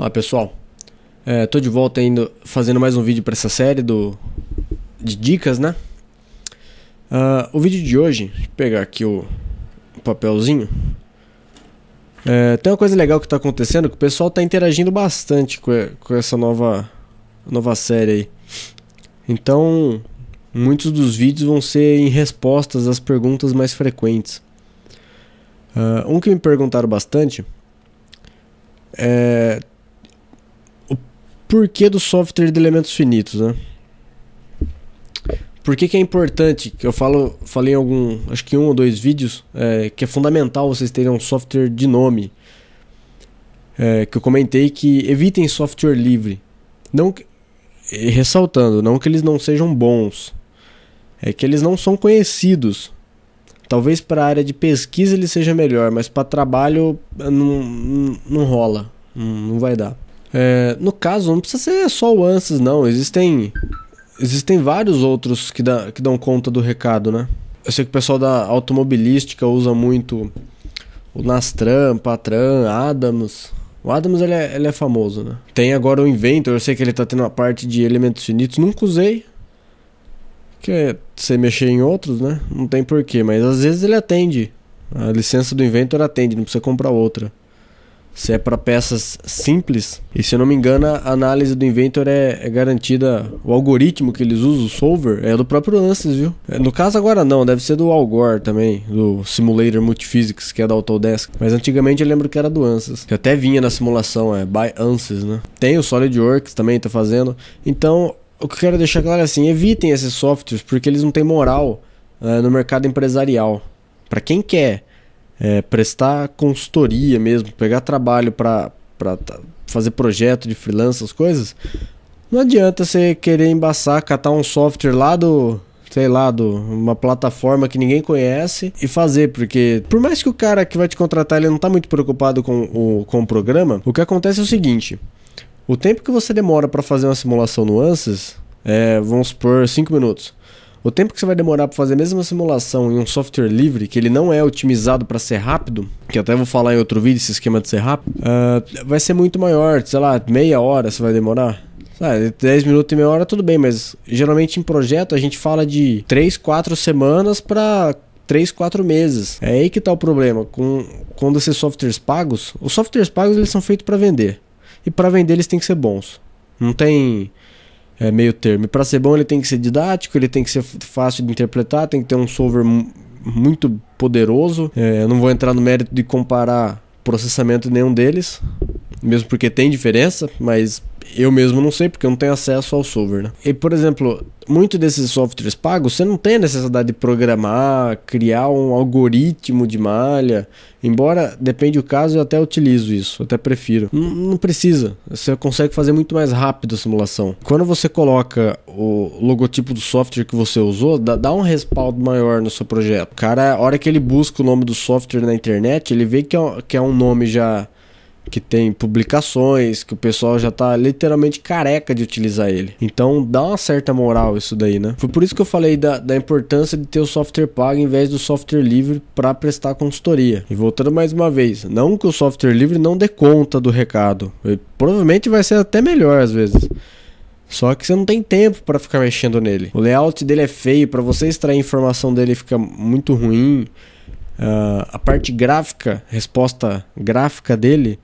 Olá pessoal, é, tô de volta ainda fazendo mais um vídeo para essa série do de dicas, né? Uh, o vídeo de hoje, deixa eu pegar aqui o, papelzinho. É, tem uma coisa legal que está acontecendo que o pessoal está interagindo bastante com, com essa nova nova série aí. Então, muitos dos vídeos vão ser em respostas às perguntas mais frequentes. Uh, um que me perguntaram bastante é, porquê do software de elementos finitos, né? Por que, que é importante? Que eu falo, falei em algum, acho que um ou dois vídeos, é, que é fundamental vocês terem um software de nome. É, que eu comentei que evitem software livre. Não que, ressaltando, não que eles não sejam bons, é que eles não são conhecidos. Talvez para a área de pesquisa ele seja melhor, mas para trabalho eh, não, não, não rola, não, não vai dar. É, no caso, não precisa ser só o Anses, não. Existem, existem vários outros que, dá, que dão conta do recado, né? Eu sei que o pessoal da automobilística usa muito o Nastran, Patran, Adams. O Adams ele é, ele é famoso, né? Tem agora o Inventor, eu sei que ele tá tendo a parte de elementos finitos, nunca usei. Porque é você mexer em outros, né? Não tem porquê, mas às vezes ele atende. A licença do Inventor atende, não precisa comprar outra. Se é para peças simples, e se eu não me engano, a análise do Inventor é, é garantida. O algoritmo que eles usam, o solver, é do próprio Ansys, viu? É, no caso agora não, deve ser do Algor também, do Simulator Multiphysics, que é da Autodesk. Mas antigamente eu lembro que era do Ansys. que até vinha na simulação, é by Ansys, né? Tem o SolidWorks também, tá fazendo. Então, o que eu quero deixar claro é assim: evitem esses softwares, porque eles não têm moral é, no mercado empresarial. Para quem quer é, prestar consultoria mesmo, pegar trabalho para fazer projeto de freelancer, as coisas, não adianta você querer embaçar, catar um software lá do, sei lá, do, uma plataforma que ninguém conhece e fazer, porque por mais que o cara que vai te contratar ele não está muito preocupado com o, com o programa, o que acontece é o seguinte: o tempo que você demora para fazer uma simulação no ANSYS é, vamos supor, 5 minutos. O tempo que você vai demorar para fazer a mesma simulação em um software livre, que ele não é otimizado para ser rápido, que até vou falar em outro vídeo esse esquema de ser rápido, uh, vai ser muito maior, sei lá, meia hora você vai demorar. Ah, 10 minutos e meia hora tudo bem, mas geralmente em projeto a gente fala de 3, 4 semanas para 3, 4 meses. É aí que tá o problema. Com, quando esses softwares pagos, os softwares pagos eles são feitos para vender. E para vender eles têm que ser bons. Não tem é, meio termo. Para ser bom, ele tem que ser didático, ele tem que ser fácil de interpretar, tem que ter um solver muito poderoso. É, eu não vou entrar no mérito de comparar processamento nenhum deles, mesmo porque tem diferença, mas eu mesmo não sei, porque eu não tenho acesso ao solver, né? E, por exemplo, muito desses softwares pagos, você não tem a necessidade de programar, criar um algoritmo de malha. Embora, depende do caso, eu até utilizo isso, até prefiro. Não, não precisa, você consegue fazer muito mais rápido a simulação. Quando você coloca o logotipo do software que você usou, dá, dá um respaldo maior no seu projeto. O cara, a hora que ele busca o nome do software na internet, ele vê que é, que é um nome já que tem publicações, que o pessoal já tá literalmente careca de utilizar ele. Então dá uma certa moral isso daí, né? Foi por isso que eu falei da, da importância de ter o software pago em vez do software livre para prestar consultoria. E voltando mais uma vez, não que o software livre não dê conta do recado, ele provavelmente vai ser até melhor às vezes. Só que você não tem tempo para ficar mexendo nele. O layout dele é feio, para você extrair informação dele fica muito ruim. Uh, a parte gráfica, resposta gráfica dele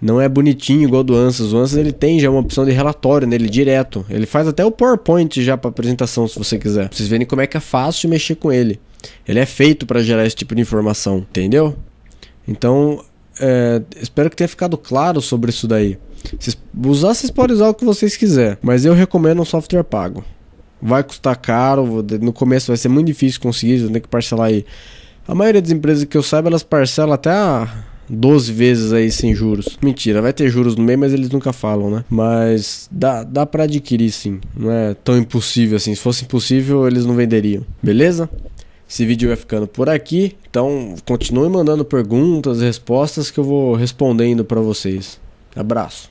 não é bonitinho igual do Ansys. O Ansys ele tem já uma opção de relatório nele direto. Ele faz até o PowerPoint já para apresentação, se você quiser. vocês verem como é que é fácil mexer com ele. Ele é feito para gerar esse tipo de informação, entendeu? Então, é, espero que tenha ficado claro sobre isso daí. Cês, usar, vocês podem usar o que vocês quiserem, mas eu recomendo um software pago. Vai custar caro, no começo vai ser muito difícil conseguir, você tem que parcelar aí. A maioria das empresas que eu saiba, elas parcelam até a 12 vezes aí sem juros. Mentira, vai ter juros no meio, mas eles nunca falam, né? Mas dá, dá para adquirir sim. Não é tão impossível assim. Se fosse impossível, eles não venderiam. Beleza? Esse vídeo vai ficando por aqui. Então, continue mandando perguntas, respostas que eu vou respondendo para vocês. Abraço.